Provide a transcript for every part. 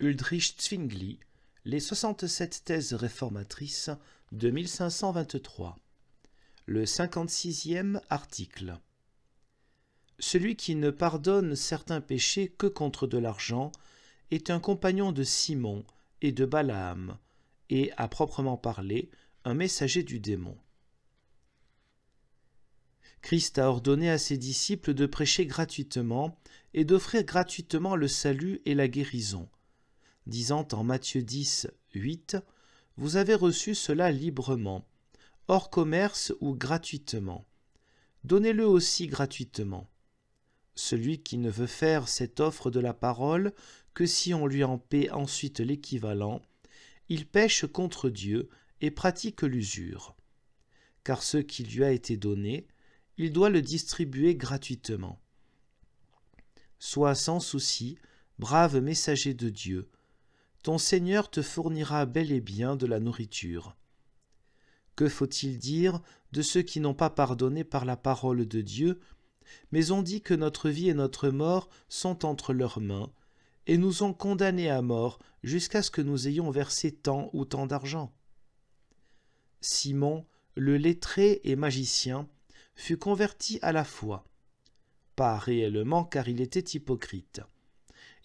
Uldrich Zwingli, les 67 thèses réformatrices de 1523. Le 56e article. Celui qui ne pardonne certains péchés que contre de l'argent est un compagnon de Simon et de Balaam, et, à proprement parler, un messager du démon. Christ a ordonné à ses disciples de prêcher gratuitement et d'offrir gratuitement le salut et la guérison, disant en Matthieu 10, 8, Vous avez reçu cela librement, hors commerce ou gratuitement. Donnez-le aussi gratuitement. Celui qui ne veut faire cette offre de la parole que si on lui en paie ensuite l'équivalent, il pêche contre Dieu et pratique l'usure. Car ce qui lui a été donné, il doit le distribuer gratuitement. Sois sans souci, brave messager de Dieu, ton Seigneur te fournira bel et bien de la nourriture. Que faut-il dire de ceux qui n'ont pas pardonné par la parole de Dieu, mais ont dit que notre vie et notre mort sont entre leurs mains, et nous ont condamnés à mort jusqu'à ce que nous ayons versé tant ou tant d'argent Simon, le lettré et magicien, fut converti à la foi. Pas réellement car il était hypocrite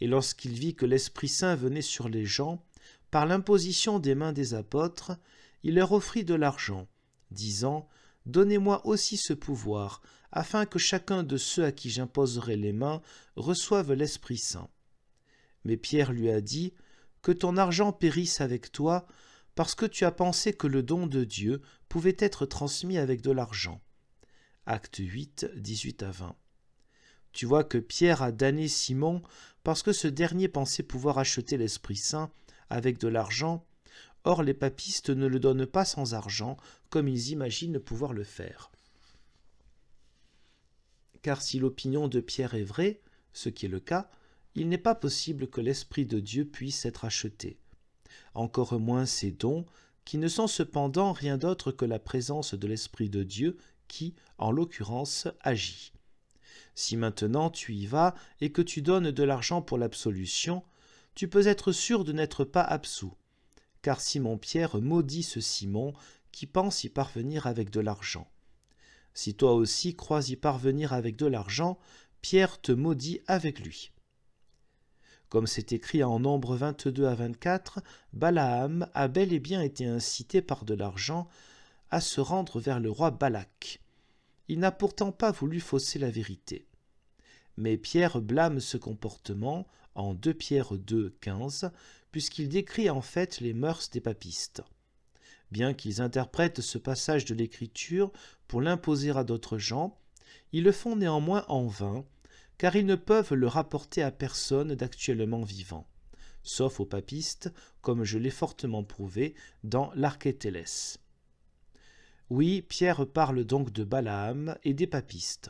et lorsqu'il vit que l'Esprit Saint venait sur les gens, par l'imposition des mains des apôtres, il leur offrit de l'argent, disant Donnez-moi aussi ce pouvoir, afin que chacun de ceux à qui j'imposerai les mains reçoive l'Esprit Saint. Mais Pierre lui a dit Que ton argent périsse avec toi, parce que tu as pensé que le don de Dieu pouvait être transmis avec de l'argent. Acte 8, 18 à 20. Tu vois que Pierre a damné Simon parce que ce dernier pensait pouvoir acheter l'Esprit Saint avec de l'argent, or les papistes ne le donnent pas sans argent, comme ils imaginent pouvoir le faire. Car si l'opinion de Pierre est vraie, ce qui est le cas, il n'est pas possible que l'Esprit de Dieu puisse être acheté. Encore moins ces dons, qui ne sont cependant rien d'autre que la présence de l'Esprit de Dieu qui, en l'occurrence, agit. Si maintenant tu y vas et que tu donnes de l'argent pour l'absolution, tu peux être sûr de n'être pas absous. Car Simon-Pierre maudit ce Simon qui pense y parvenir avec de l'argent. Si toi aussi crois y parvenir avec de l'argent, Pierre te maudit avec lui. Comme c'est écrit en Nombre 22 à 24, Balaam a bel et bien été incité par de l'argent à se rendre vers le roi Balak. Il n'a pourtant pas voulu fausser la vérité. Mais Pierre blâme ce comportement en 2 Pierre 2, 15, puisqu'il décrit en fait les mœurs des papistes. Bien qu'ils interprètent ce passage de l'Écriture pour l'imposer à d'autres gens, ils le font néanmoins en vain, car ils ne peuvent le rapporter à personne d'actuellement vivant, sauf aux papistes, comme je l'ai fortement prouvé dans l'Archétélès. Oui, Pierre parle donc de Balaam et des papistes.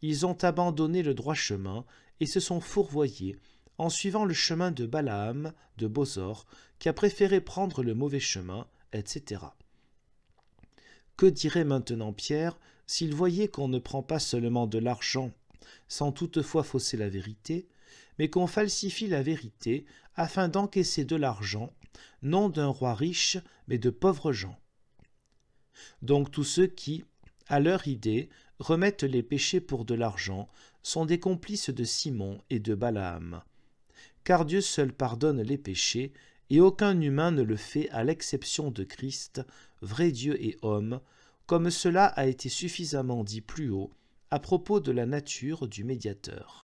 Ils ont abandonné le droit chemin et se sont fourvoyés en suivant le chemin de Balaam, de Bozor, qui a préféré prendre le mauvais chemin, etc. Que dirait maintenant Pierre s'il voyait qu'on ne prend pas seulement de l'argent, sans toutefois fausser la vérité, mais qu'on falsifie la vérité afin d'encaisser de l'argent, non d'un roi riche, mais de pauvres gens donc tous ceux qui, à leur idée, remettent les péchés pour de l'argent, sont des complices de Simon et de Balaam. Car Dieu seul pardonne les péchés, et aucun humain ne le fait à l'exception de Christ, vrai Dieu et homme, comme cela a été suffisamment dit plus haut à propos de la nature du médiateur.